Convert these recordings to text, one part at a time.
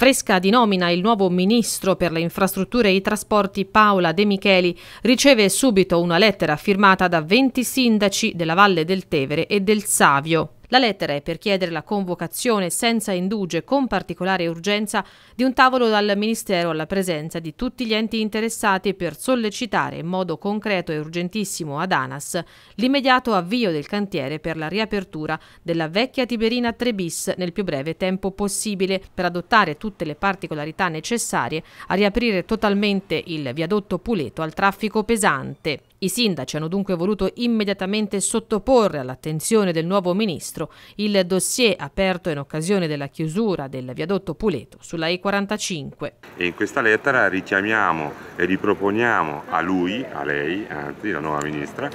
Fresca di nomina il nuovo ministro per le infrastrutture e i trasporti Paola De Micheli riceve subito una lettera firmata da 20 sindaci della Valle del Tevere e del Savio. La lettera è per chiedere la convocazione senza indugio e con particolare urgenza di un tavolo dal Ministero alla presenza di tutti gli enti interessati per sollecitare in modo concreto e urgentissimo ad ANAS l'immediato avvio del cantiere per la riapertura della vecchia Tiberina 3 bis nel più breve tempo possibile per adottare tutte le particolarità necessarie a riaprire totalmente il viadotto Puleto al traffico pesante. I sindaci hanno dunque voluto immediatamente sottoporre all'attenzione del nuovo ministro il dossier aperto in occasione della chiusura del viadotto Puleto sulla E45. E in questa lettera richiamiamo e riproponiamo a lui, a lei, anzi la nuova ministra,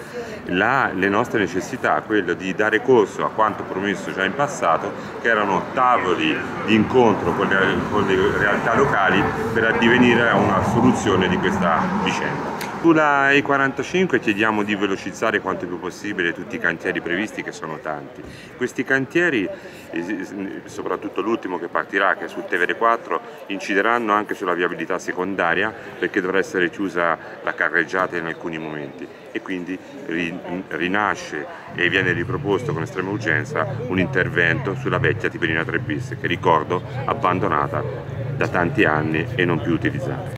la, le nostre necessità, quello di dare corso a quanto promesso già in passato, che erano tavoli di incontro con le, con le realtà locali per addivenire a una soluzione di questa vicenda sulla E45 chiediamo di velocizzare quanto più possibile tutti i cantieri previsti che sono tanti. Questi cantieri, soprattutto l'ultimo che partirà che è sul Tevere 4, incideranno anche sulla viabilità secondaria perché dovrà essere chiusa la carreggiata in alcuni momenti e quindi rinasce e viene riproposto con estrema urgenza un intervento sulla vecchia Tiberina 3 bis che ricordo abbandonata da tanti anni e non più utilizzata.